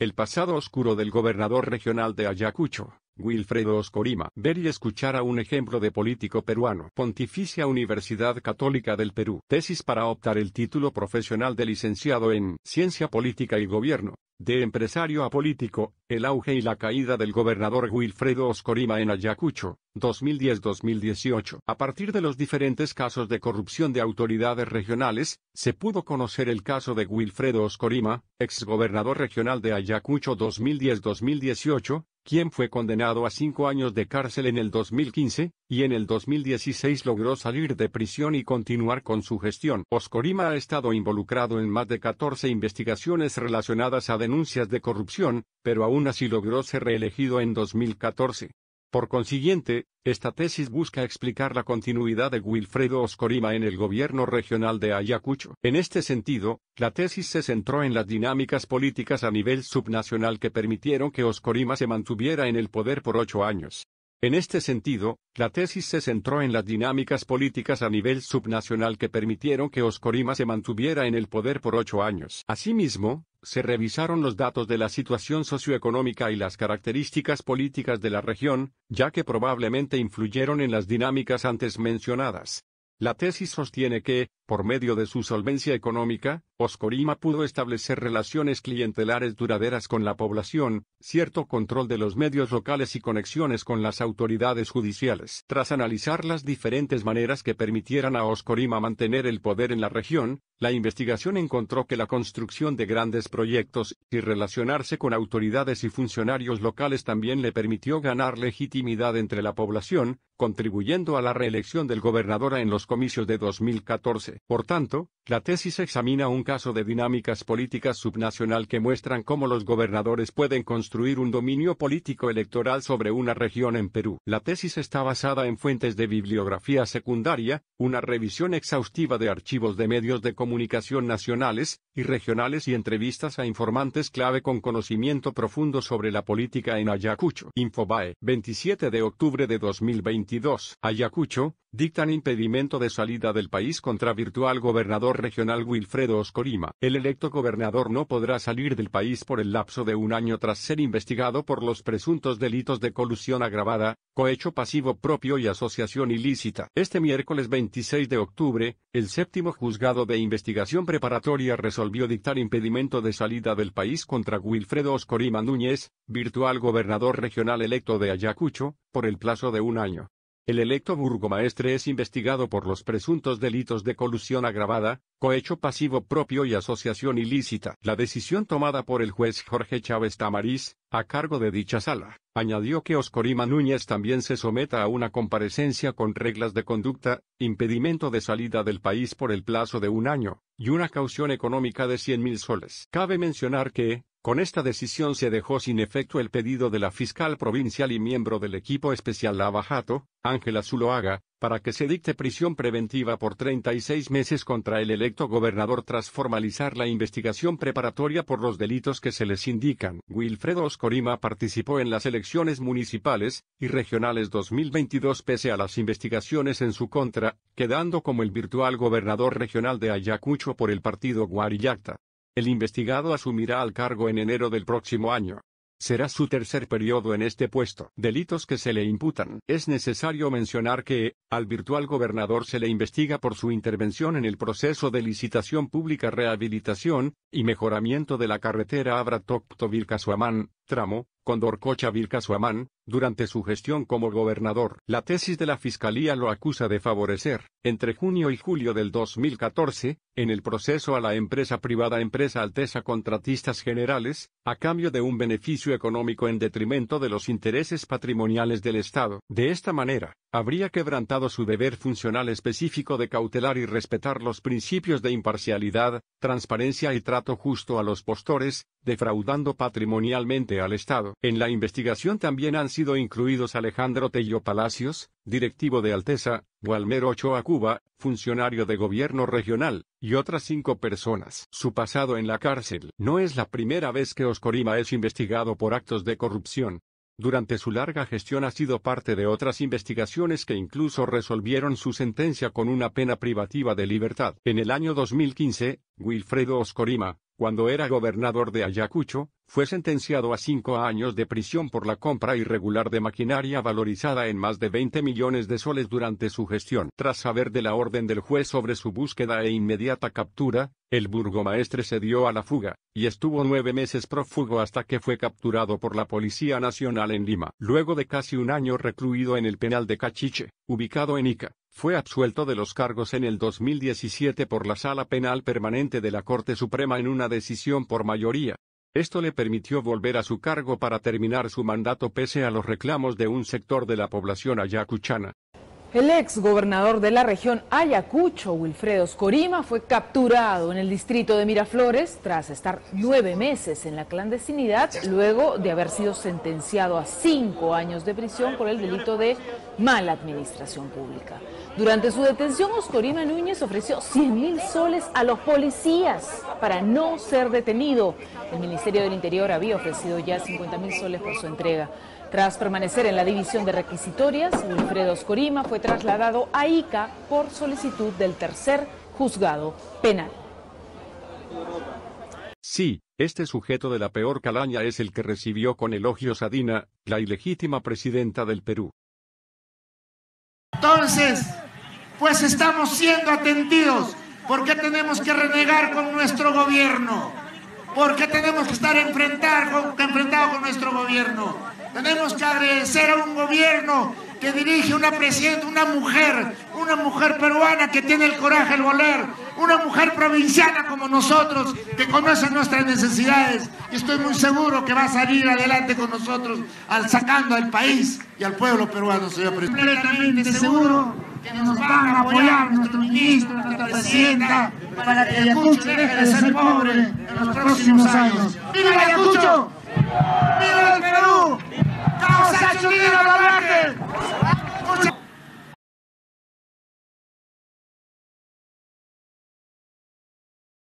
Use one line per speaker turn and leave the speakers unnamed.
El pasado oscuro del gobernador regional de Ayacucho, Wilfredo Oscorima. Ver y escuchar a un ejemplo de político peruano. Pontificia Universidad Católica del Perú. Tesis para optar el título profesional de licenciado en Ciencia Política y Gobierno. De empresario a político, el auge y la caída del gobernador Wilfredo Oscorima en Ayacucho, 2010-2018. A partir de los diferentes casos de corrupción de autoridades regionales, se pudo conocer el caso de Wilfredo Oscorima, exgobernador regional de Ayacucho 2010-2018, quien fue condenado a cinco años de cárcel en el 2015, y en el 2016 logró salir de prisión y continuar con su gestión. Oscorima ha estado involucrado en más de 14 investigaciones relacionadas a denuncias de corrupción, pero aún así logró ser reelegido en 2014. Por consiguiente, esta tesis busca explicar la continuidad de Wilfredo Oscorima en el gobierno regional de Ayacucho. En este sentido, la tesis se centró en las dinámicas políticas a nivel subnacional que permitieron que Oscorima se mantuviera en el poder por ocho años. En este sentido, la tesis se centró en las dinámicas políticas a nivel subnacional que permitieron que Oscorima se mantuviera en el poder por ocho años. Asimismo, se revisaron los datos de la situación socioeconómica y las características políticas de la región, ya que probablemente influyeron en las dinámicas antes mencionadas. La tesis sostiene que, por medio de su solvencia económica, Oscorima pudo establecer relaciones clientelares duraderas con la población, cierto control de los medios locales y conexiones con las autoridades judiciales. Tras analizar las diferentes maneras que permitieran a Oscorima mantener el poder en la región, la investigación encontró que la construcción de grandes proyectos y relacionarse con autoridades y funcionarios locales también le permitió ganar legitimidad entre la población, contribuyendo a la reelección del gobernador en los comicios de 2014. Por tanto, la tesis examina un caso de dinámicas políticas subnacional que muestran cómo los gobernadores pueden construir un dominio político electoral sobre una región en Perú. La tesis está basada en fuentes de bibliografía secundaria, una revisión exhaustiva de archivos de medios de comunicación nacionales, y regionales y entrevistas a informantes clave con conocimiento profundo sobre la política en Ayacucho. Infobae, 27 de octubre de 2022. Ayacucho, dictan impedimento de salida del país contra virtual gobernador regional Wilfredo Oscorima. El electo gobernador no podrá salir del país por el lapso de un año tras ser investigado por los presuntos delitos de colusión agravada, cohecho pasivo propio y asociación ilícita. Este miércoles 26 de octubre, el séptimo juzgado de investigación preparatoria resolvió resolvió dictar impedimento de salida del país contra Wilfredo Oscorima Núñez, virtual gobernador regional electo de Ayacucho, por el plazo de un año. El electo burgomaestre es investigado por los presuntos delitos de colusión agravada, cohecho pasivo propio y asociación ilícita. La decisión tomada por el juez Jorge Chávez Tamariz, a cargo de dicha sala, añadió que Oscorima Núñez también se someta a una comparecencia con reglas de conducta, impedimento de salida del país por el plazo de un año, y una caución económica de 100 mil soles. Cabe mencionar que, con esta decisión se dejó sin efecto el pedido de la fiscal provincial y miembro del equipo especial Lavajato, Ángela Zuloaga, para que se dicte prisión preventiva por 36 meses contra el electo gobernador tras formalizar la investigación preparatoria por los delitos que se les indican. Wilfredo Oscorima participó en las elecciones municipales y regionales 2022 pese a las investigaciones en su contra, quedando como el virtual gobernador regional de Ayacucho por el partido Guarillacta. El investigado asumirá el cargo en enero del próximo año. Será su tercer periodo en este puesto. Delitos que se le imputan. Es necesario mencionar que, al virtual gobernador se le investiga por su intervención en el proceso de licitación pública rehabilitación y mejoramiento de la carretera Abra Tocto Vilcasuamán, tramo, Condorcocha Vilcasuamán, durante su gestión como gobernador, la tesis de la Fiscalía lo acusa de favorecer, entre junio y julio del 2014, en el proceso a la empresa privada Empresa Alteza Contratistas Generales, a cambio de un beneficio económico en detrimento de los intereses patrimoniales del Estado. De esta manera, habría quebrantado su deber funcional específico de cautelar y respetar los principios de imparcialidad, transparencia y trato justo a los postores, defraudando patrimonialmente al Estado. En la investigación también han sido incluidos Alejandro Tello Palacios, directivo de Alteza, Walmer Ochoa Cuba, funcionario de gobierno regional, y otras cinco personas. Su pasado en la cárcel no es la primera vez que Oscorima es investigado por actos de corrupción. Durante su larga gestión ha sido parte de otras investigaciones que incluso resolvieron su sentencia con una pena privativa de libertad. En el año 2015, Wilfredo Oscorima, cuando era gobernador de Ayacucho, fue sentenciado a cinco años de prisión por la compra irregular de maquinaria valorizada en más de 20 millones de soles durante su gestión. Tras saber de la orden del juez sobre su búsqueda e inmediata captura, el burgomaestre se dio a la fuga, y estuvo nueve meses prófugo hasta que fue capturado por la Policía Nacional en Lima. Luego de casi un año recluido en el penal de Cachiche, ubicado en Ica, fue absuelto de los cargos en el 2017 por la Sala Penal Permanente de la Corte Suprema en una decisión por mayoría. Esto le permitió volver a su cargo para terminar su mandato pese a los reclamos de un sector de la población ayacuchana. El ex gobernador de la región Ayacucho, Wilfredo Oscorima, fue capturado en el distrito de Miraflores tras estar nueve meses en la clandestinidad, luego de haber sido sentenciado a cinco años de prisión por el delito de mala administración pública. Durante su detención, Oscorima Núñez ofreció 100 mil soles a los policías para no ser detenido. El Ministerio del Interior había ofrecido ya 50 mil soles por su entrega. Tras permanecer en la división de requisitorias, Wilfredo Escorima fue trasladado a ICA por solicitud del tercer juzgado penal. Sí, este sujeto de la peor calaña es el que recibió con elogios a Dina, la ilegítima presidenta del Perú. Entonces, pues estamos siendo atendidos. ¿Por qué tenemos que renegar con nuestro gobierno? ¿Por qué tenemos que estar enfrentar con, nuestro gobierno. Tenemos que agradecer a un gobierno que dirige una presidenta, una mujer, una mujer peruana que tiene el coraje al volar, una mujer provinciana como nosotros, que conoce nuestras necesidades. Y estoy muy seguro que va a salir adelante con nosotros, al sacando al país y al pueblo peruano, señor presidente. Completamente seguro que nos van a apoyar nuestro ministro, nuestra presidenta, para que Ayacucho deje de ser pobre en los próximos años. ¡Viva Ayacucho!